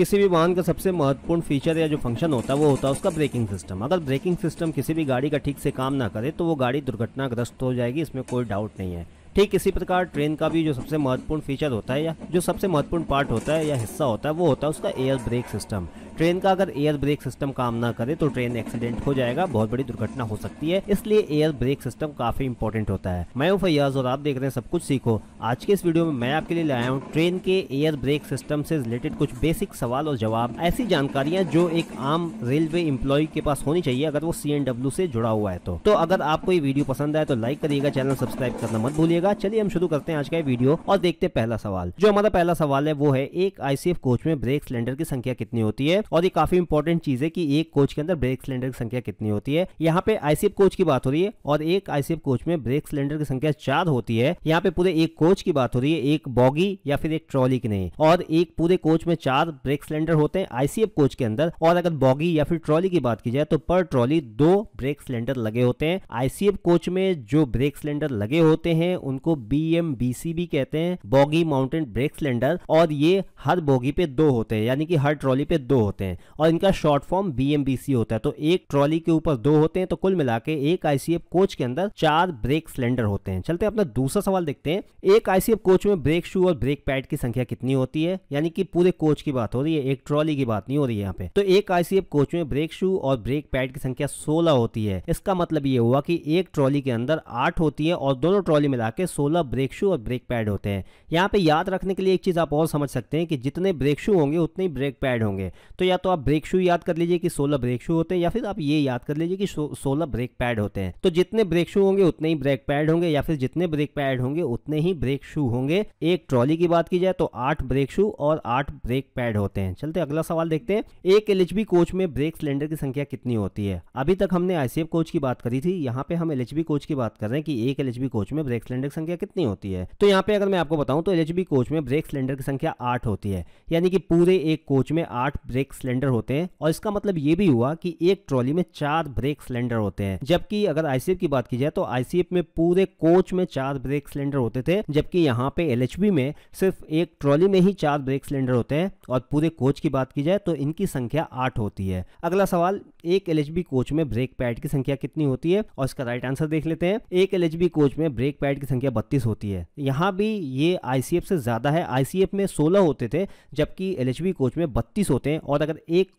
किसी भी वाहन का सबसे महत्वपूर्ण फीचर या जो फंक्शन होता है वो होता है उसका ब्रेकिंग सिस्टम अगर ब्रेकिंग सिस्टम किसी भी गाड़ी का ठीक से काम ना करे तो वो गाड़ी दुर्घटनाग्रस्त हो जाएगी इसमें कोई डाउट नहीं है ठीक इसी प्रकार ट्रेन का भी जो सबसे महत्वपूर्ण फीचर होता है या जो सबसे महत्वपूर्ण पार्ट होता है या हिस्सा होता है वो होता है उसका एयर ब्रेक सिस्टम ट्रेन का अगर एयर ब्रेक सिस्टम काम ना करे तो ट्रेन एक्सीडेंट हो जाएगा बहुत बड़ी दुर्घटना हो सकती है इसलिए एयर ब्रेक सिस्टम काफी इंपॉर्टेंट होता है मैं फैयाज और आप देख रहे हैं सब कुछ सीखो आज के इस वीडियो में मैं आपके लिए लाया हूँ ट्रेन के एयर ब्रेक सिस्टम से रिलेटेड कुछ बेसिक सवाल और जवाब ऐसी जानकारियां जो एक आम रेलवे इम्प्लॉय के पास होनी चाहिए अगर वो सी से जुड़ा हुआ है तो, तो अगर आपको ये वीडियो पसंद आए तो लाइक करिएगा चैनल सब्सक्राइब करना मत भूलिएगा कीजिएगा चलिए हम शुरू करते हैं आज का वीडियो और देखते हैं पहला सवाल जो हमारा पहला सवाल है वो है एक आईसीएफ कोच में ब्रेक सिलेंडर की संख्या कितनी होती है और ये काफी इंपॉर्टेंट चीज है की एक कोच के अंदर ब्रेक सिलेंडर की संख्या कितनी होती है यहाँ पे आईसीएफ कोच की बात हो रही है और एक आईसीएफ कोच में ब्रेक सिलेंडर की संख्या चार होती है यहाँ पे पूरे एक कोच की बात हो रही है एक बॉगी या फिर एक ट्रॉली की नहीं और एक पूरे कोच में चार ब्रेक सिलेंडर होते हैं आईसीएफ कोच के अंदर और अगर बॉगी या फिर ट्रॉली की बात की जाए तो पर ट्रॉली दो ब्रेक सिलेंडर लगे होते हैं आईसीएफ कोच में जो ब्रेक सिलेंडर लगे होते हैं उनको बीएमबीसी भी कहते हैं बॉगी माउंटेन ब्रेक सिलेंडर और ये हर बोगी पे दो होते हैं यानी कि हर ट्रॉली पे दो होते हैं और इनका शॉर्ट फॉर्म बीएमबीसी होता है तो एक ट्रॉली के ऊपर दो होते हैं तो कुल मिला के एक आईसीएफ कोच के अंदर चार ब्रेक सिलेंडर होते हैं चलते अपना दूसरा सवाल देखते हैं एक आईसीएफ कोच में ब्रेक शू और ब्रेक पैड की संख्या कितनी होती है यानी कि पूरे कोच की बात हो रही है एक ट्रॉली की बात नहीं हो रही है यहाँ पे तो एक आईसीएफ कोच में ब्रेक शू और ब्रेक पैड की संख्या सोलह होती है इसका मतलब ये हुआ कि एक ट्रॉली के अंदर आठ होती है और दोनों ट्रॉली मिला के 16 ब्रेक शू और ब्रेक पैड होते हैं यहाँ पे याद रखने के लिए एक चीज़ आप और समझ सकते हैं कि जितने ब्रेक शू होंगे उतने ही ब्रेक पैड होंगे तो या तो आप ब्रेक शू याद कर लीजिए कि 16 ब्रेक शू होते हैं या फिर आप ये याद कर लीजिए कि सोलह ब्रेक पैड होते हैं तो जितने ब्रेक शू होंगे उतने ही ब्रेक पैड होंगे या फिर जितने ब्रेक पैड होंगे उतने ही ब्रेक शू होंगे एक ट्रॉली की बात की जाए तो आठ ब्रेक शू और आठ ब्रेक पैड होते हैं चलते अगला सवाल देखते हैं एक एल कोच में ब्रेक सिलेंडर की संख्या कितनी होती है अभी तक हमने आईसीएफ कोच की बात करी थी यहाँ पे हम एल कोच की बात कर रहे हैं कि एक एल कोच में ब्रेक सिलेंडर सिलेंडर की संख्या कितनी होती है तो यहाँ पे अगर मैं आपको बताऊँ तो एल कोच में ब्रेक सिलेंडर की संख्या आठ होती है यानी कि पूरे एक कोच में आठ ब्रेक सिलेंडर होते हैं और इसका मतलब ये भी हुआ कि एक ट्रॉली में चार ब्रेक सिलेंडर होते हैं जबकि अगर आईसीएफ की बात की जाए तो आईसीएफ में पूरे कोच में चार ब्रेक सिलेंडर होते थे जबकि यहाँ पे एल में सिर्फ एक ट्रॉली में ही चार ब्रेक सिलेंडर होते हैं और पूरे कोच की बात की जाए तो इनकी संख्या आठ होती है अगला सवाल एक एल कोच में ब्रेक पैड की संख्या कितनी होती है और इसका राइट आंसर देख लेते हैं एक एल कोच में ब्रेक पैड की संख्या बत्तीस होती है यहाँ भी ये आई से ज़्यादा है आई में सोलह होते थे जबकि एल कोच में बत्तीस होते हैं और अगर एक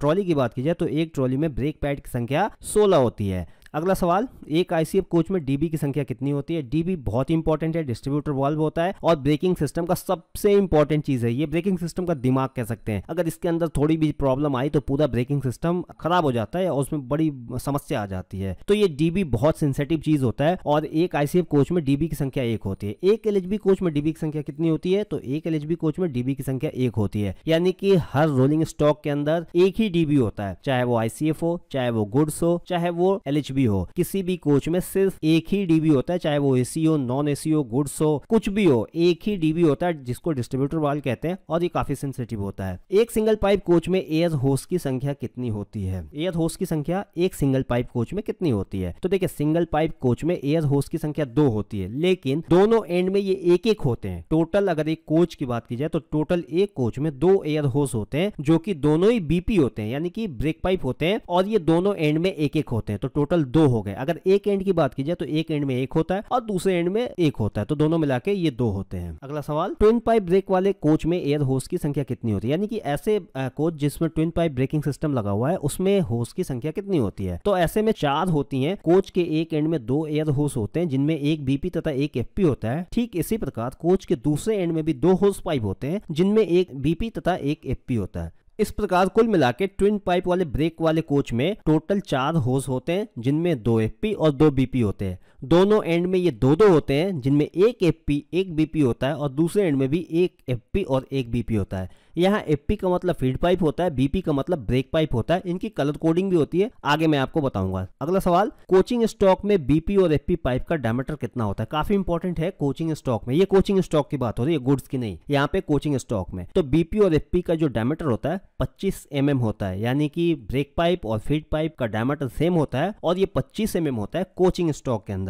ट्रॉली की बात की जाए तो एक ट्रॉली में ब्रेक पैड की संख्या सोलह होती है अगला सवाल एक आईसीएफ कोच में डीबी की संख्या कितनी होती है डीबी बहुत ही इंपॉर्टेंट है डिस्ट्रीब्यूटर वॉल्व होता है और ब्रेकिंग सिस्टम का सबसे इंपॉर्टेंट चीज है ये ब्रेकिंग सिस्टम का दिमाग कह सकते हैं अगर इसके अंदर थोड़ी भी प्रॉब्लम आई तो पूरा ब्रेकिंग सिस्टम खराब हो जाता है और उसमें बड़ी समस्या आ जाती है तो ये डीबी बहुत सेंसेटिव चीज होता है और एक आईसीएफ कोच में डीबी की संख्या एक होती है एक एलएचबी कोच में डीबी की संख्या कितनी होती है तो एक एलएचबी कोच में डीबी की संख्या एक होती है यानी कि हर रोलिंग स्टॉक के अंदर एक ही डीबी होता है चाहे वो आईसीएफ हो चाहे वो गुड्स हो चाहे वो एलएचबी डीबी हो किसी भी कोच में सिर्फ एक ही डीबी होता है चाहे वो एसी हो नॉन एसी हो गुड्स हो कुछ भी हो एक ही डीबी होता है जिसको डिस्ट्रीब्यूटर वाल कहते हैं और ये काफी सेंसिटिव होता है एक सिंगल पाइप कोच में एयर होस की संख्या कितनी होती है एयर होस की संख्या एक सिंगल पाइप कोच में कितनी होती है तो देखिये सिंगल पाइप कोच में एयर होस की संख्या दो होती है लेकिन दोनों एंड में ये एक एक होते हैं टोटल अगर एक कोच की बात की जाए तो टोटल एक कोच में दो एयर होस होते हैं जो कि दोनों ही बीपी होते हैं यानी कि ब्रेक पाइप होते हैं और ये दोनों एंड में एक एक होते हैं तो टोटल दो हो गए अगर एक एंड की बात की जाए तो एक एंड में एक होता है और दूसरे एंड में एक होता है तो दोनों मिला के ये दो होते हैं अगला सवाल ट्विन पाइप ब्रेक वाले कोच में एयर होस की संख्या कितनी होती है यानी कि ऐसे कोच जिसमें ट्विन पाइप ब्रेकिंग सिस्टम लगा हुआ है उसमें होस की संख्या कितनी होती है तो ऐसे में चार होती है कोच के एक एंड में दो एयर होस होते हैं जिनमें एक बीपी तथा एक एफपी होता है ठीक इसी प्रकार कोच के दूसरे एंड में भी दो होस पाइप होते हैं जिनमें एक बीपी तथा एक एफपी होता है इस प्रकार कुल मिला के ट्विन पाइप वाले ब्रेक वाले कोच में टोटल चार होस होते हैं जिनमें दो एफ और दो बीपी होते हैं दोनों एंड में ये दो दो होते हैं जिनमें एक एफ पी एक बीपी होता है और दूसरे एंड में भी एक एफ पी और एक बीपी होता है यहाँ एफ पी का मतलब फीड पाइप होता है बीपी का मतलब ब्रेक पाइप होता है इनकी कलर कोडिंग भी होती है आगे मैं आपको बताऊंगा अगला सवाल कोचिंग स्टॉक में बीपी और एफ पाइप का डायमीटर कितना होता है काफी इंपॉर्टेंट है कोचिंग स्टॉक में ये कोचिंग स्टॉक की बात हो रही है गुड्स की नहीं यहाँ पे कोचिंग स्टॉक में तो बीपी और एफ का जो डायमीटर होता है पच्चीस एम mm होता है यानी कि ब्रेक पाइप और फीड पाइप का डायमीटर सेम होता है और ये पच्चीस एम mm होता है कोचिंग स्टॉक के अंदर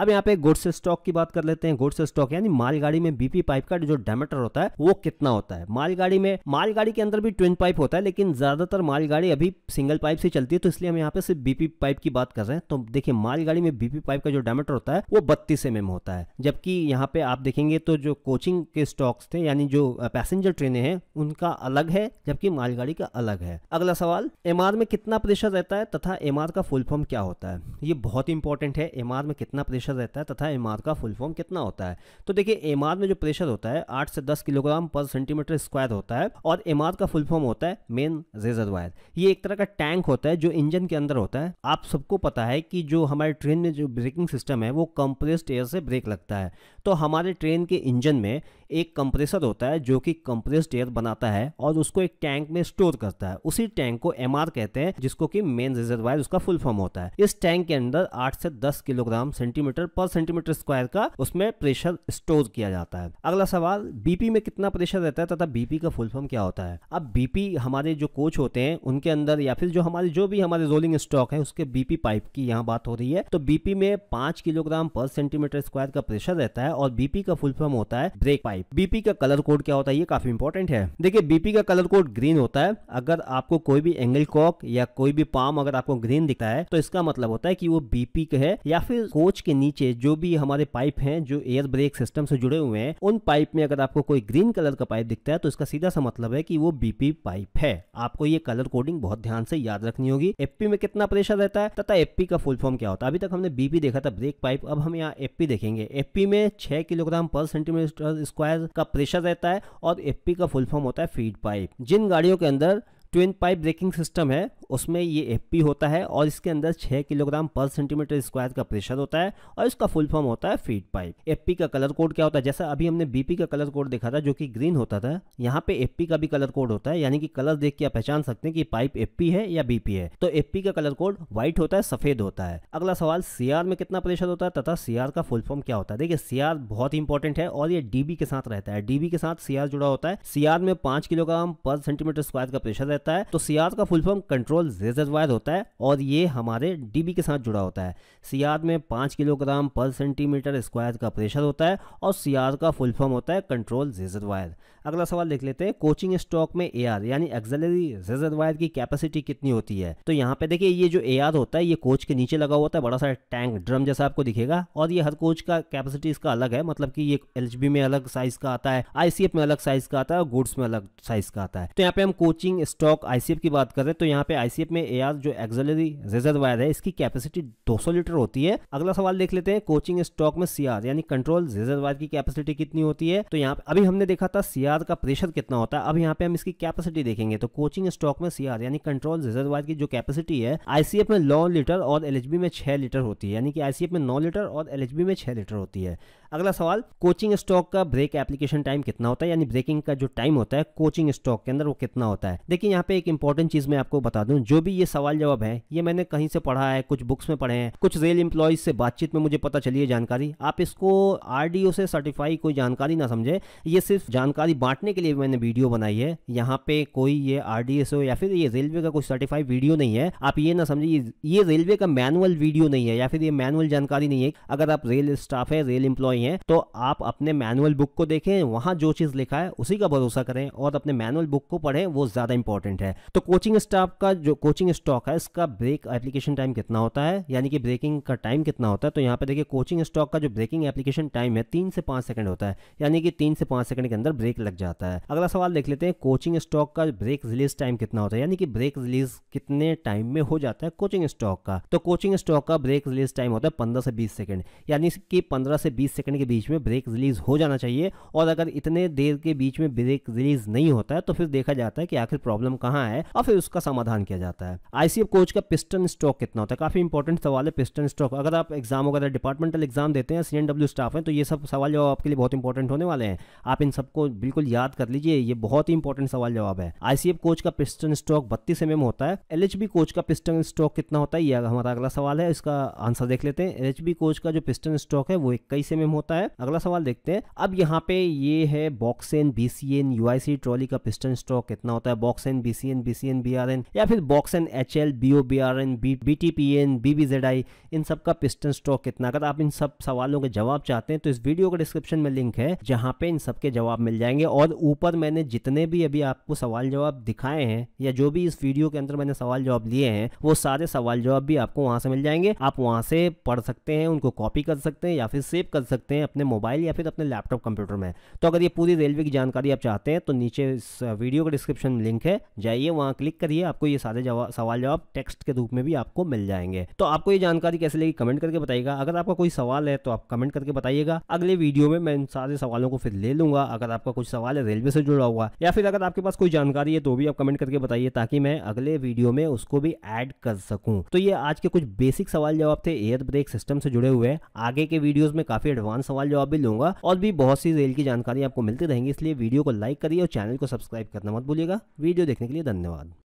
अब यहाँ पे गुड्स स्टॉक की बात कर लेते हैं गुड्स स्टॉक यानी मालगाड़ी में बीपी पाइप का जो डायमीटर होता है वो कितना होता है मालगाड़ी में मालगाड़ी के अंदर भी ट्विन पाइप होता है लेकिन ज्यादातर मालगाड़ी अभी सिंगल पाइप से चलती है तो इसलिए हम यहाँ पे सिर्फ बीपी पाइप की बात कर रहे हैं तो देखिए मालगाड़ी में बीपी पाइप का जो डायमीटर होता है वो बत्तीस एम होता है जबकि यहाँ पे आप देखेंगे तो जो कोचिंग के स्टॉक्स थे यानी जो पैसेंजर ट्रेनें हैं उनका अलग है जबकि मालगाड़ी का अलग है अगला सवाल एम में कितना प्रेशर रहता है तथा एम का फुल फॉर्म क्या होता है ये बहुत इंपॉर्टेंट है एम में कितना प्रेशर प्रेशर रहता है तथा एम का फुल फॉर्म कितना होता है तो देखिए एम में जो प्रेशर होता है आठ से दस किलोग्राम पर सेंटीमीटर स्क्वायर होता है और एम का फुल फॉर्म होता है मेन रेजरवायर ये एक तरह का टैंक होता है जो इंजन के अंदर होता है आप सबको पता है कि जो हमारे ट्रेन में जो ब्रेकिंग सिस्टम है वो कंप्रेस्ड एयर से ब्रेक लगता है तो हमारे ट्रेन के इंजन में एक कंप्रेसर होता है जो कि कंप्रेस्ड एयर बनाता है और उसको एक टैंक में स्टोर करता है उसी टैंक को एम कहते हैं जिसको की मेन रिजर्वायर उसका फुल फॉर्म होता है इस टैंक के अंदर आठ से दस किलोग्राम सेंटीमीटर पर सेंटीमीटर स्क्वायर का उसमें प्रेशर स्टोर किया जाता है अगला सवाल बीपी में कितना प्रेशर रहता है तथा बीपी का फुल फॉर्म क्या होता है अब बीपी हमारे जो कोच होते हैं उनके अंदर या फिर जो हमारे जो भी हमारे रोलिंग स्टॉक है उसके बीपी पाइप की यहाँ बात हो रही है तो बीपी में पांच किलोग्राम पर सेंटीमीटर स्क्वायर का प्रेशर रहता है और बीपी का फुल फॉर्म होता है ब्रेक पाइप टाइप बीपी का कलर कोड क्या होता है ये काफी इंपॉर्टेंट है देखिए बीपी का कलर कोड ग्रीन होता है अगर आपको कोई भी एंगल कॉक या कोई भी पाम अगर आपको ग्रीन दिखता है तो इसका मतलब होता है कि वो बीपी का है या फिर कोच के नीचे जो भी हमारे पाइप है जो एयर ब्रेक सिस्टम से जुड़े हुए हैं उन पाइप में अगर आपको कोई ग्रीन कलर का पाइप दिखता है तो इसका सीधा सा मतलब है कि वो बीपी पाइप है आपको ये कलर कोडिंग बहुत ध्यान से याद रखनी होगी एफपी में कितना प्रेशर रहता है तथा एपी का फुल फॉर्म क्या होता है अभी तक हमने बीपी देखा था ब्रेक पाइप अब हम यहाँ एपी देखेंगे एपी में छह किलोग्राम पर सेंटीमीटर स्क्वायर टायर का प्रेशर रहता है और एफ का फुल फॉर्म होता है फीड पाइप जिन गाड़ियों के अंदर ट्विन पाइप ब्रेकिंग सिस्टम है उसमें ये एफ होता है और इसके अंदर 6 किलोग्राम पर सेंटीमीटर स्क्वायर का प्रेशर होता है और इसका फुल फॉर्म होता है फीड पाइप एफ का कलर कोड क्या होता है जैसा अभी हमने बीपी का कलर कोड देखा था जो कि ग्रीन होता था यहाँ पे एफ का भी कलर कोड होता है यानी कि कलर देख के आप पहचान सकते हैं कि पाइप एफ है या बीपी है तो एफ का कलर कोड व्हाइट होता है सफेद होता है अगला सवाल सीआर में कितना प्रेशर होता है तथा सीआर का फुल फॉर्म क्या होता है देखिए सीआर बहुत इंपॉर्टेंट है और ये डीबी के साथ रहता है डीबी के साथ सीआर जुड़ा होता है सीआर में पांच किलोग्राम पर सेंटीमीटर स्क्वायर का प्रेशर है रहता है तो सियाद का फुल फॉर्म कंट्रोल रेजरवायर होता है और ये हमारे डीबी के साथ जुड़ा होता है सियाद में पाँच किलोग्राम पर सेंटीमीटर स्क्वायर का प्रेशर होता है और सियाद का फुल फॉर्म होता है कंट्रोल रेजरवायर अगला सवाल देख लेते हैं कोचिंग स्टॉक में ए यानी एक्सलरी रेजरवायर की कैपेसिटी कितनी होती है तो यहाँ पे देखिए ये जो ए होता है ये कोच के नीचे लगा होता है बड़ा सा टैंक ड्रम जैसा आपको दिखेगा और ये हर कोच का कैपेसिटी इसका अलग है मतलब कि ये एल में अलग साइज का आता है आईसीएफ में अलग साइज का आता है गुड्स में अलग साइज का आता है तो यहाँ पे हम कोचिंग स्टॉक ब्लॉक आईसीएफ की बात करें तो यहाँ पे आईसीएफ में एआर जो एक्सलरी रिजर्वायर है इसकी कैपेसिटी 200 लीटर होती है अगला सवाल देख लेते हैं कोचिंग स्टॉक में सीआर यानी कंट्रोल रिजर्वायर की कैपेसिटी कितनी होती है तो यहाँ पे अभी हमने देखा था सीआर का प्रेशर कितना होता है अब यहाँ पे हम इसकी कैपेसिटी देखेंगे तो कोचिंग स्टॉक में सीआर यानी कंट्रोल रिजर्वायर की जो कैपेसिटी है आईसीएफ में नौ लीटर और एलएचबी में छह लीटर होती है यानी कि आईसीएफ में नौ लीटर और एलएचबी में छह लीटर होती है अगला सवाल कोचिंग स्टॉक का ब्रेक एप्लीकेशन टाइम कितना होता है यानी ब्रेकिंग का जो टाइम होता है कोचिंग स्टॉक के अंदर वो कितना होता है देखिए यहाँ पे एक इंपॉर्टेंट चीज मैं आपको बता दूं जो भी ये सवाल जवाब है ये मैंने कहीं से पढ़ा है कुछ बुक्स में पढ़े हैं कुछ रेल इंप्लॉयज से बातचीत में मुझे पता चली है जानकारी आप इसको आरडीओ से सर्टिफाई कोई जानकारी ना समझे ये सिर्फ जानकारी बांटने के लिए मैंने वीडियो बनाई है यहाँ पे कोई ये आरडीएसओ या फिर ये रेलवे का कोई सर्टिफाइड वीडियो नहीं है आप ये ना समझे ये रेलवे का मैनुअल वीडियो नहीं है या फिर ये मैनुअल जानकारी नहीं है अगर आप रेल स्टाफ है रेल इंप्लॉय रही हैं तो आप अपने मैनुअल बुक को देखें वहां जो चीज़ लिखा है उसी का भरोसा करें और अपने मैनुअल बुक को पढ़ें वो ज़्यादा इंपॉर्टेंट है तो कोचिंग स्टाफ का जो कोचिंग स्टॉक है इसका ब्रेक एप्लीकेशन टाइम कितना होता है यानी कि ब्रेकिंग का टाइम कितना होता है तो यहाँ पे देखिए कोचिंग स्टॉक का जो ब्रेकिंग एप्लीकेशन टाइम है तीन से पांच सेकंड होता है यानी कि तीन से पांच सेकंड के अंदर ब्रेक लग जाता है अगला सवाल देख लेते हैं कोचिंग स्टॉक का ब्रेक रिलीज टाइम कितना होता है यानी कि ब्रेक रिलीज कितने टाइम में हो जाता है कोचिंग स्टॉक का तो कोचिंग स्टॉक का ब्रेक रिलीज टाइम होता है पंद्रह से बीस सेकंड यानी कि पंद्रह से बीस सेकेंड सेकंड के बीच में ब्रेक रिलीज़ हो जाना चाहिए और अगर इतने देर के बीच में ब्रेक रिलीज़ नहीं होता है तो फिर देखा जाता है कि आखिर प्रॉब्लम कहाँ है और फिर उसका समाधान किया जाता है आईसीएफ कोच का पिस्टन स्टॉक कितना होता है काफ़ी इंपॉर्टेंट सवाल है पिस्टन स्टॉक अगर आप एग्जाम वगैरह डिपार्टमेंटल एग्जाम देते हैं सी स्टाफ है तो ये सब सवाल जवाब आपके लिए बहुत इंपॉर्टेंट होने वाले हैं आप इन सबको बिल्कुल याद कर लीजिए ये बहुत ही इंपॉर्टेंट सवाल जवाब है आईसीएफ कोच का पिस्टन स्टॉक बत्तीस एम होता है एल कोच का पिस्टन स्टॉक कितना होता है ये हमारा अगला सवाल है इसका आंसर देख लेते हैं एल कोच का जो पिस्टन स्टॉक है वो इक्कीस एम होता है होता है अगला सवाल देखते हैं अब यहाँ पे ये है बॉक्सेन बीसीएन यूआईसी ट्रॉली का पिस्टन स्टॉक कितना होता है बॉक्सेन बीसीएन बीसीएन बीआरएन या फिर बॉक्सेन एचएल बीओ बीआरएन बीटीपीएन आई इन सब का पिस्टन स्टॉक कितना अगर आप इन सब सवालों के जवाब चाहते हैं तो इस वीडियो का डिस्क्रिप्शन में लिंक है जहां पे इन सबके जवाब मिल जाएंगे और ऊपर मैंने जितने भी अभी आपको सवाल जवाब दिखाए हैं या जो भी इस वीडियो के अंदर मैंने सवाल जवाब लिए हैं वो सारे सवाल जवाब भी आपको वहां से मिल जाएंगे आप वहां से पढ़ सकते हैं उनको कॉपी कर सकते हैं या फिर सेव कर सकते हैं सकते हैं अपने मोबाइल या फिर अपने लैपटॉप कंप्यूटर में तो अगर ये पूरी रेलवे की जानकारी आप चाहते हैं तो नीचे इस वीडियो का डिस्क्रिप्शन लिंक है जाइए वहाँ क्लिक करिए आपको ये सारे सवाल जवाब टेक्स्ट के रूप में भी आपको मिल जाएंगे तो आपको ये जानकारी कैसे लगी कमेंट करके बताइएगा अगर आपका कोई सवाल है तो आप कमेंट करके बताइएगा अगले वीडियो में मैं इन सारे सवालों को फिर ले लूंगा अगर आपका कुछ सवाल है रेलवे से जुड़ा हुआ या फिर अगर आपके पास कोई जानकारी है तो भी आप कमेंट करके बताइए ताकि मैं अगले वीडियो में उसको भी ऐड कर सकूं तो ये आज के कुछ बेसिक सवाल जवाब थे एयर ब्रेक सिस्टम से जुड़े हुए आगे के वीडियोस में काफी एडवांस आसान सवाल जवाब भी लूंगा और भी बहुत सी रेल की जानकारी आपको मिलती रहेंगी इसलिए वीडियो को लाइक करिए और चैनल को सब्सक्राइब करना मत भूलिएगा वीडियो देखने के लिए धन्यवाद